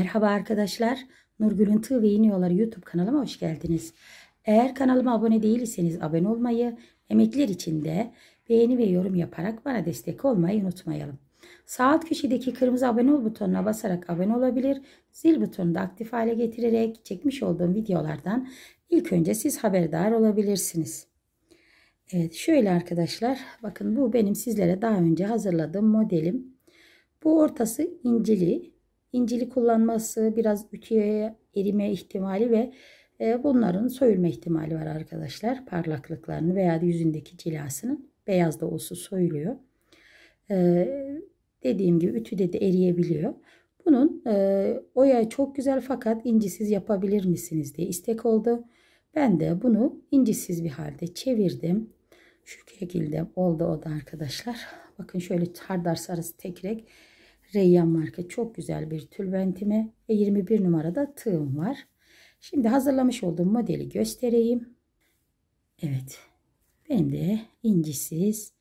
Merhaba arkadaşlar. Nurgül'ün Tığ ve İğne YouTube kanalıma hoş geldiniz. Eğer kanalıma abone değilseniz abone olmayı, emekler için de beğeni ve yorum yaparak bana destek olmayı unutmayalım. Sağ alt köşedeki kırmızı abone ol butonuna basarak abone olabilir, zil butonunu da aktif hale getirerek çekmiş olduğum videolardan ilk önce siz haberdar olabilirsiniz. Evet şöyle arkadaşlar bakın bu benim sizlere daha önce hazırladığım modelim. Bu ortası incili İncili kullanması biraz ütüye erime ihtimali ve e, bunların soyulma ihtimali var arkadaşlar. Parlaklıklarını veya yüzündeki cilasının beyaz da olsa soyuluyor. E, dediğim gibi ütüde de eriyebiliyor. Bunun e, oya çok güzel fakat incisiz yapabilir misiniz diye istek oldu. Ben de bunu incisiz bir halde çevirdim. Şu şekilde oldu o da arkadaşlar. Bakın şöyle hardar sarısı tek renk Reyyan marka çok güzel bir tülbentime ve 21 numarada tığım var. Şimdi hazırlamış olduğum modeli göstereyim. Evet. Benim de incisiz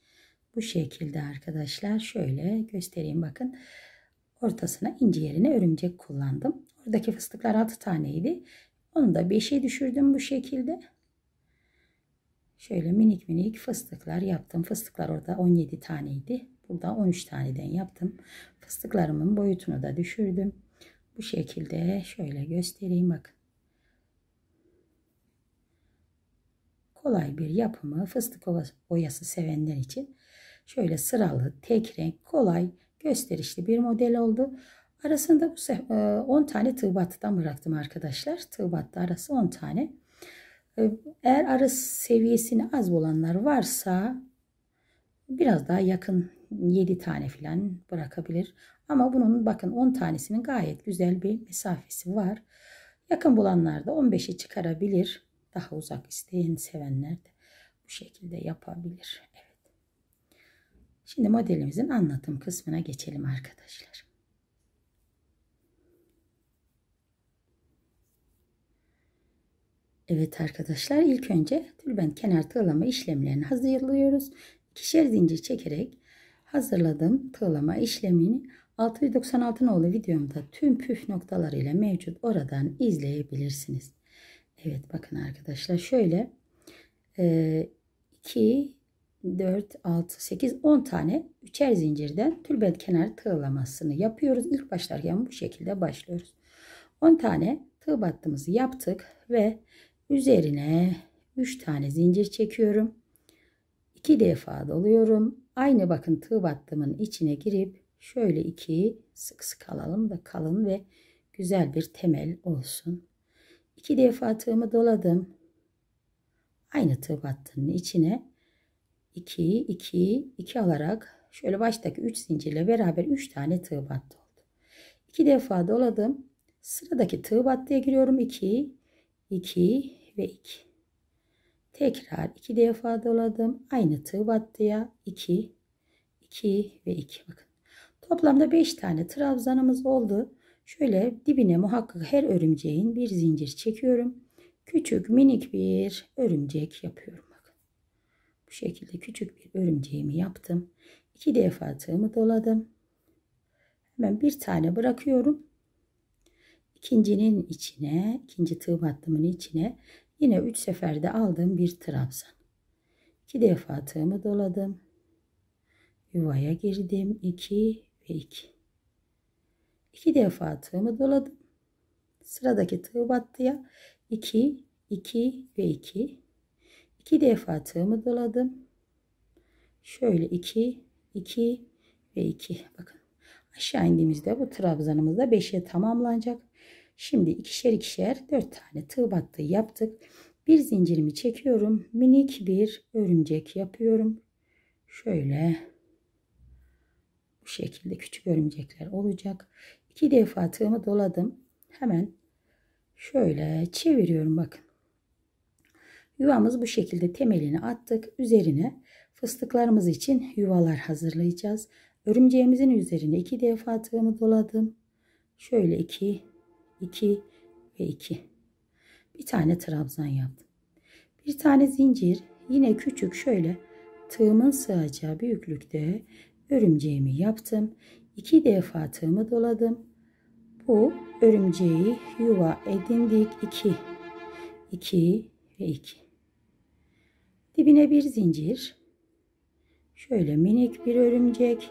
bu şekilde arkadaşlar şöyle göstereyim bakın. Ortasına inci yerine örümcek kullandım. Oradaki fıstıklar 6 taneydi. Onu da 5'e düşürdüm bu şekilde. Şöyle minik minik fıstıklar yaptım. Fıstıklar orada 17 taneydi. Burada 13 taneden yaptım. Fıstıklarımın boyutunu da düşürdüm. Bu şekilde şöyle göstereyim bak. Kolay bir yapımı fıstık oyası sevenler için şöyle sıralı, tek renk, kolay, gösterişli bir model oldu. Arasında bu 10 e, tane tığ battıdan bıraktım arkadaşlar. Tığ battı arası 10 tane. E, eğer arası seviyesini az olanlar varsa biraz daha yakın 7 tane filan bırakabilir. Ama bunun bakın 10 tanesinin gayet güzel bir mesafesi var. Yakın bulanlar da 15'e çıkarabilir. Daha uzak isteyen sevenler de bu şekilde yapabilir. Evet. Şimdi modelimizin anlatım kısmına geçelim arkadaşlar. Evet arkadaşlar ilk önce tülbent kenar tığlama işlemlerini hazırlıyoruz. İkişer zincir çekerek hazırladığım tığlama işlemini 696 nolu videomda tüm püf noktalarıyla mevcut oradan izleyebilirsiniz. Evet bakın arkadaşlar şöyle 2 4 6 8 10 tane üçer zincirden tülbent kenar tığlamasını yapıyoruz. İlk başlarken bu şekilde başlıyoruz. 10 tane tığ battığımızı yaptık ve üzerine 3 tane zincir çekiyorum. 2 defa doluyorum. Aynı bakın tığ battımın içine girip şöyle iki sık sık alalım da kalın ve güzel bir temel olsun. İki defa tığımı doladım. Aynı tığ battının içine 2 2 2 alarak şöyle baştaki 3 zincirle beraber 3 tane tığ battı oldu. 2 defa doladım. Sıradaki tığ battıya giriyorum. 2 2 ve 2. Tekrar iki defa doladım. Aynı tığ battıya 2, 2 ve 2. Bakın. Toplamda 5 tane trabzanımız oldu. Şöyle dibine muhakkak her örümceğin bir zincir çekiyorum. Küçük minik bir örümcek yapıyorum. Bakın. Bu şekilde küçük bir örümceğimi yaptım. İki defa tığımı doladım. Hemen bir tane bırakıyorum. İkincinin içine, ikinci tığ battımın içine Yine 3 seferde aldım bir trabzan. 2 defa tığımı doladım. Yuvaya girdim. 2 ve 2. 2 defa tığımı doladım. Sıradaki tığ battıya 2, 2 ve 2. 2 defa tığımı doladım. Şöyle 2, 2 ve 2. Bakın aşağı indiğimizde bu trabzanımız da 5'e tamamlanacak. Şimdi ikişer ikişer dört tane tığ battığı yaptık. Bir zincirimi çekiyorum. Minik bir örümcek yapıyorum. Şöyle bu şekilde küçük örümcekler olacak. İki defa tığımı doladım. Hemen şöyle çeviriyorum bakın. Yuvamız bu şekilde temelini attık. Üzerine fıstıklarımız için yuvalar hazırlayacağız. Örümceğimizin üzerine iki defa tığımı doladım. Şöyle iki 2 ve 2. Bir tane trabzan yaptım. Bir tane zincir yine küçük şöyle tığımın sığacağı büyüklükte örümceğimi yaptım. 2 defa tığımı doladım. Bu örümceği yuva edindik. 2 2 ve 2. Dibine bir zincir. Şöyle minik bir örümcek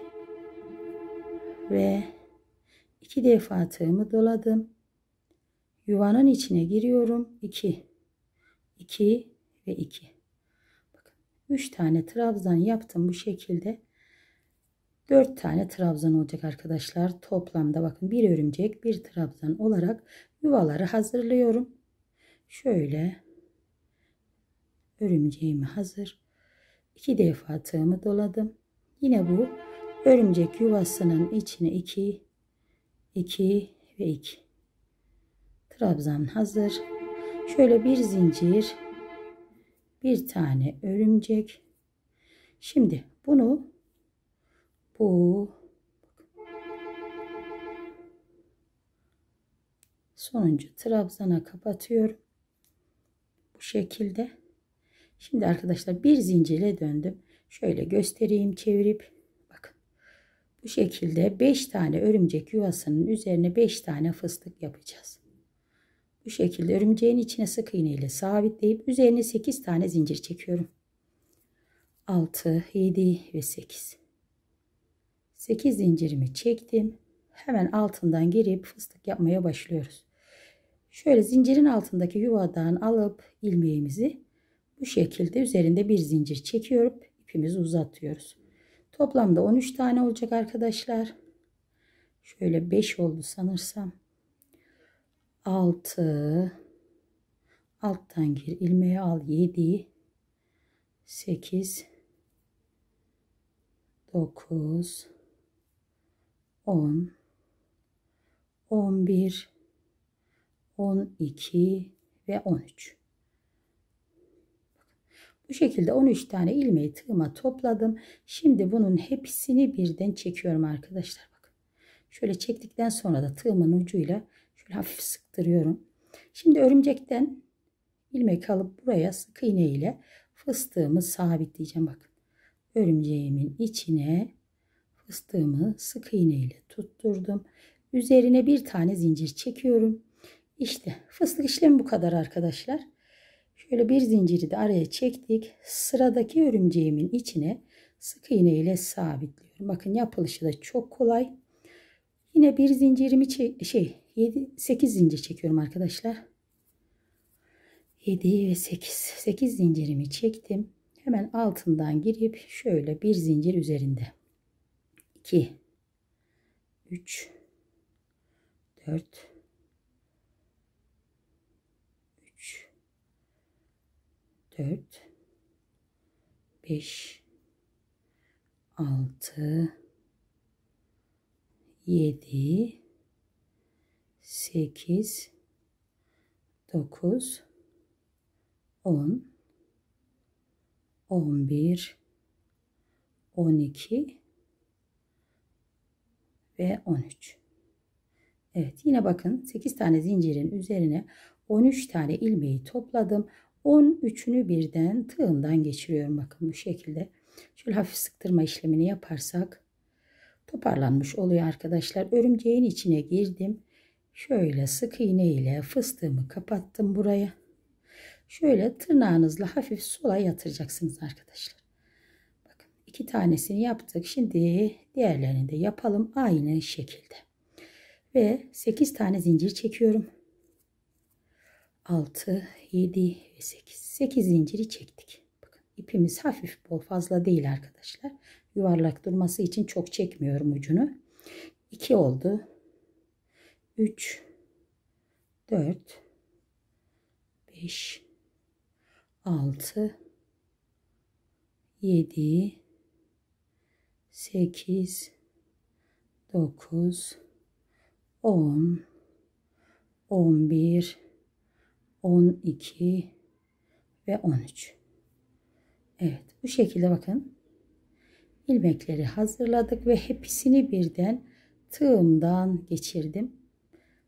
ve iki defa tığımı doladım. Yuvanın içine giriyorum. 2 2 ve 2. Bakın 3 tane trabzan yaptım bu şekilde. 4 tane trabzan olacak arkadaşlar. Toplamda bakın bir örümcek, bir trabzan olarak yuvaları hazırlıyorum. Şöyle örümceğimi hazır. 2 defa tığımı doladım. Yine bu örümcek yuvasının içine 2 2 ve 2. Trabzan hazır. Şöyle bir zincir, bir tane örümcek. Şimdi bunu bu sonuncu trabzana kapatıyorum. Bu şekilde. Şimdi arkadaşlar bir zincire döndüm. Şöyle göstereyim çevirip. Bakın. Bu şekilde 5 tane örümcek yuvasının üzerine 5 tane fıstık yapacağız. Bu şekilde örümceğin içine sık iğne ile sabitleyip üzerine 8 tane zincir çekiyorum. 6, 7 ve 8. 8 zincirimi çektim. Hemen altından girip fıstık yapmaya başlıyoruz. Şöyle zincirin altındaki yuvadan alıp ilmeğimizi bu şekilde üzerinde bir zincir çekiyorum. ipimizi uzatıyoruz. Toplamda 13 tane olacak arkadaşlar. Şöyle 5 oldu sanırsam. 6 alttan gir ilmeği al 7 8 9 10 11 12 ve 13 bu şekilde 13 tane ilmeği tığıma topladım. Şimdi bunun hepsini birden çekiyorum arkadaşlar. Bakın. Şöyle çektikten sonra da tığımın ucuyla Şöyle hafif sıktırıyorum. Şimdi örümcekten ilmek alıp buraya sık iğne ile fıstığımı sabitleyeceğim. Bakın örümceğimin içine fıstığımı sık iğne ile tutturdum. Üzerine bir tane zincir çekiyorum. İşte fıstık işlemi bu kadar arkadaşlar. Şöyle bir zinciri de araya çektik. Sıradaki örümceğimin içine sık iğne ile sabitliyorum. Bakın yapılışı da çok kolay. Yine bir zincirimi şey 7 8 zincir çekiyorum arkadaşlar. 7 ve 8. 8 zincirimi çektim. Hemen altından girip şöyle bir zincir üzerinde. 2 3 4 3 4 5 6 7 8 9 10 11 12 ve 13 Evet yine bakın 8 tane zincirin üzerine 13 tane ilmeği topladım 13'ünü birden tığımdan geçiriyorum bakın bu şekilde şöyle hafif sıktırma işlemini yaparsak toparlanmış oluyor arkadaşlar örümceğin içine girdim Şöyle sık iğne ile fıstığımı kapattım buraya. Şöyle tırnağınızla hafif sola yatıracaksınız arkadaşlar. Bakın iki tanesini yaptık. Şimdi diğerlerini de yapalım aynı şekilde. Ve 8 tane zincir çekiyorum. 6, 7 ve 8. 8 zinciri çektik. Bakın ipimiz hafif bol fazla değil arkadaşlar. Yuvarlak durması için çok çekmiyorum ucunu. 2 oldu. 3 4 5 6 7 8 9 10 11 12 ve 13 Evet bu şekilde bakın ilmekleri hazırladık ve hepsini birden tığımdan geçirdim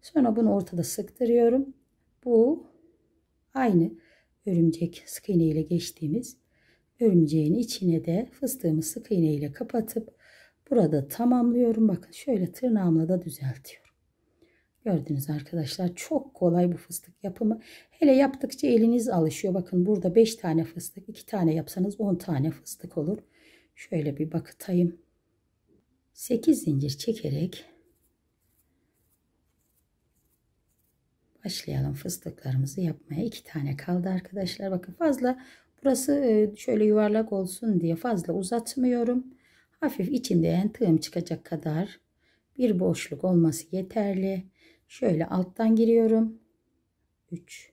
Sonra bunu ortada sıktırıyorum. Bu aynı örümcek sık iğne ile geçtiğimiz örümceğin içine de fıstığımı sık iğne ile kapatıp burada tamamlıyorum. Bakın şöyle tırnağımla da düzeltiyorum. Gördünüz arkadaşlar çok kolay bu fıstık yapımı. Hele yaptıkça eliniz alışıyor. Bakın burada 5 tane fıstık 2 tane yapsanız 10 tane fıstık olur. Şöyle bir bakıtayım. 8 zincir çekerek başlayalım fıstıklarımızı yapmaya. iki tane kaldı arkadaşlar. Bakın fazla burası e, şöyle yuvarlak olsun diye fazla uzatmıyorum. Hafif içinden tığım çıkacak kadar bir boşluk olması yeterli. Şöyle alttan giriyorum. 3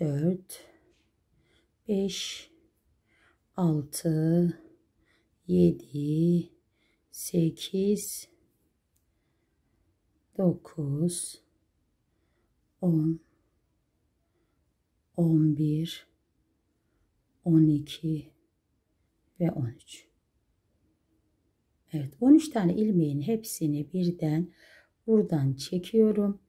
4 5 6 7 8 9 10, 11, 12 ve 13. Evet, 13 tane ilmeğin hepsini birden buradan çekiyorum.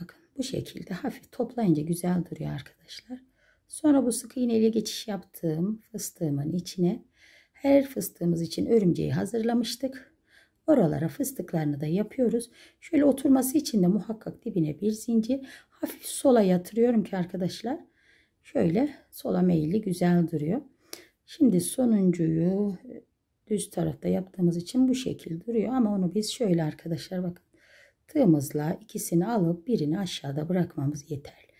Bakın bu şekilde hafif toplayınca güzel duruyor arkadaşlar. Sonra bu sık iğneyle geçiş yaptığım fıstığımın içine her fıstığımız için örümceği hazırlamıştık. Oralara fıstıklarını da yapıyoruz. Şöyle oturması için de muhakkak dibine bir zincir. Hafif sola yatırıyorum ki arkadaşlar. Şöyle sola meyilli güzel duruyor. Şimdi sonuncuyu düz tarafta yaptığımız için bu şekil duruyor. Ama onu biz şöyle arkadaşlar bakın. Tığımızla ikisini alıp birini aşağıda bırakmamız yeterli.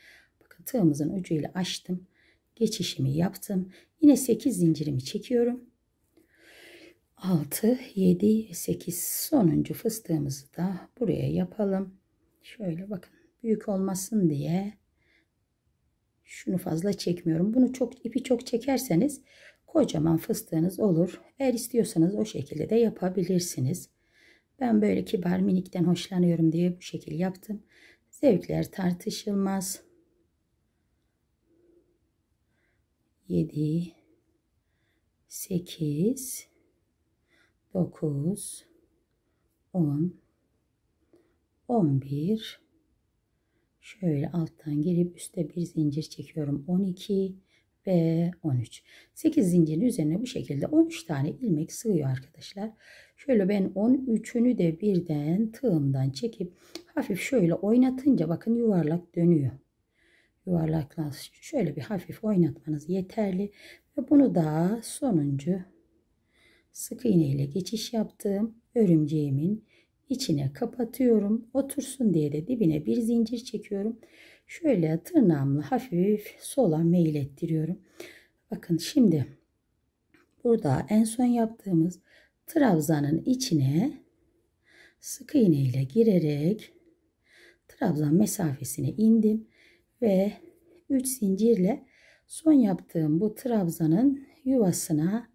Bakın tığımızın ucuyla açtım. Geçişimi yaptım. Yine 8 zincirimi çekiyorum. 6, 7, 8 sonuncu fıstığımızı da buraya yapalım. Şöyle bakın büyük olmasın diye şunu fazla çekmiyorum. Bunu çok ipi çok çekerseniz kocaman fıstığınız olur. Eğer istiyorsanız o şekilde de yapabilirsiniz. Ben böyle kibar minikten hoşlanıyorum diye bu şekil yaptım. Zevkler tartışılmaz. 7 8 9 10 11 şöyle alttan girip üstte bir zincir çekiyorum 12 ve 13 8 zincirin üzerine bu şekilde 13 tane ilmek sığıyor arkadaşlar şöyle ben 13'ünü de birden tığımdan çekip hafif şöyle oynatınca bakın yuvarlak dönüyor yuvarlakla şöyle bir hafif oynatmanız yeterli ve bunu da sonuncu sık iğne ile geçiş yaptığım örümceğimin içine kapatıyorum. Otursun diye de dibine bir zincir çekiyorum. Şöyle tırnağımla hafif sola meylettiriyorum. Bakın şimdi burada en son yaptığımız trabzanın içine sık iğne ile girerek trabzan mesafesine indim ve 3 zincirle son yaptığım bu trabzanın yuvasına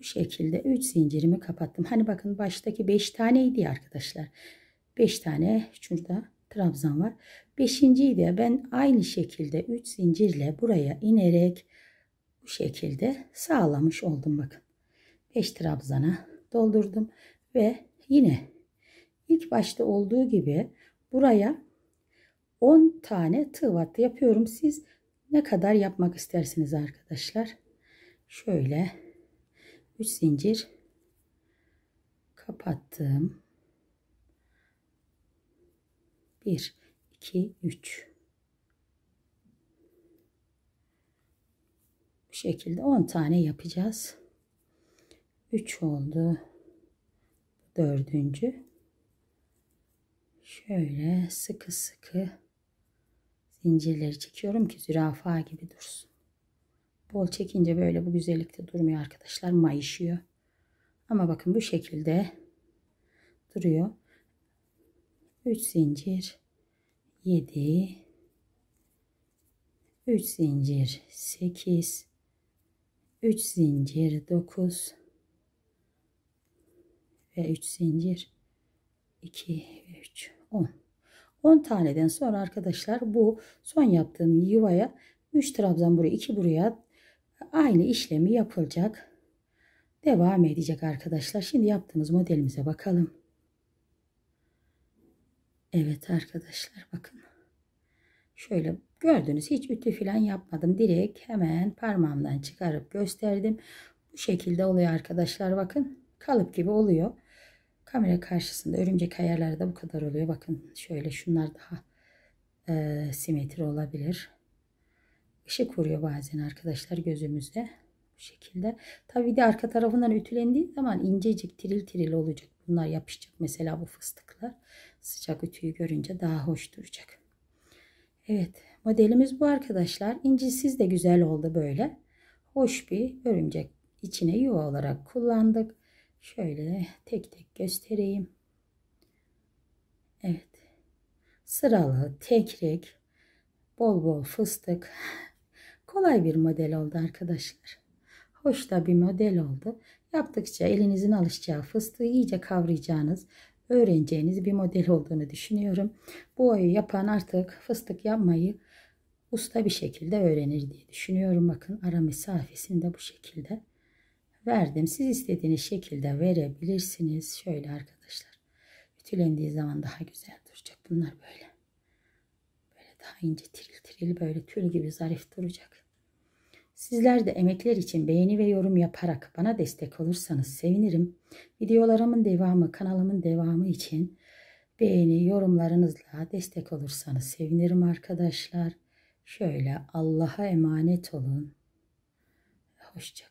bu şekilde 3 zincirimi kapattım. Hani bakın baştaki 5 taneydi arkadaşlar. 5 tane şurada trabzan var. 5. de ben aynı şekilde 3 zincirle buraya inerek bu şekilde sağlamış oldum bakın. 5 trabzana doldurdum ve yine ilk başta olduğu gibi buraya 10 tane tığ battı yapıyorum. Siz ne kadar yapmak istersiniz arkadaşlar? Şöyle 3 zincir kapattım. 1 2 3 Bu şekilde 10 tane yapacağız. 3 oldu. 4. Şöyle sıkı sıkı zincirleri çekiyorum ki zürafa gibi dursun. Bol çekince böyle bu güzellikte durmuyor arkadaşlar. Mayışıyor. Ama bakın bu şekilde duruyor. 3 zincir 7 3 zincir 8 3 zincir 9 ve 3 zincir 2 3 10 10 taneden sonra arkadaşlar bu son yaptığım yuvaya 3 trabzan buraya 2 buraya aynı işlemi yapılacak. Devam edecek arkadaşlar. Şimdi yaptığımız modelimize bakalım. Evet arkadaşlar bakın. Şöyle gördünüz hiç ütü falan yapmadım. Direkt hemen parmağımdan çıkarıp gösterdim. Bu şekilde oluyor arkadaşlar bakın. Kalıp gibi oluyor. Kamera karşısında örümcek ayarları da bu kadar oluyor. Bakın şöyle şunlar daha e, simetri olabilir ışık şey vuruyor bazen arkadaşlar gözümüzde. Bu şekilde. Tabii de arka tarafından ütülendiği zaman incecik tiril tiril olacak. Bunlar yapışacak mesela bu fıstıklar. Sıcak ütüyü görünce daha hoş duracak. Evet modelimiz bu arkadaşlar. İncisiz de güzel oldu böyle. Hoş bir örümcek içine yuva olarak kullandık. Şöyle tek tek göstereyim. Evet. Sıralı, tek renk, bol bol fıstık Kolay bir model oldu arkadaşlar. Hoş da bir model oldu. Yaptıkça elinizin alışacağı fıstığı iyice kavrayacağınız, öğreneceğiniz bir model olduğunu düşünüyorum. Bu oyu yapan artık fıstık yapmayı usta bir şekilde öğrenir diye düşünüyorum. Bakın ara mesafesini de bu şekilde verdim. Siz istediğiniz şekilde verebilirsiniz. Şöyle arkadaşlar. Ütülendiği zaman daha güzel duracak. Bunlar böyle. Böyle daha ince tiril tiril böyle tül gibi zarif duracak. Sizler de emekler için beğeni ve yorum yaparak bana destek olursanız sevinirim. Videolarımın devamı, kanalımın devamı için beğeni, yorumlarınızla destek olursanız sevinirim arkadaşlar. Şöyle Allah'a emanet olun. Hoşçakalın.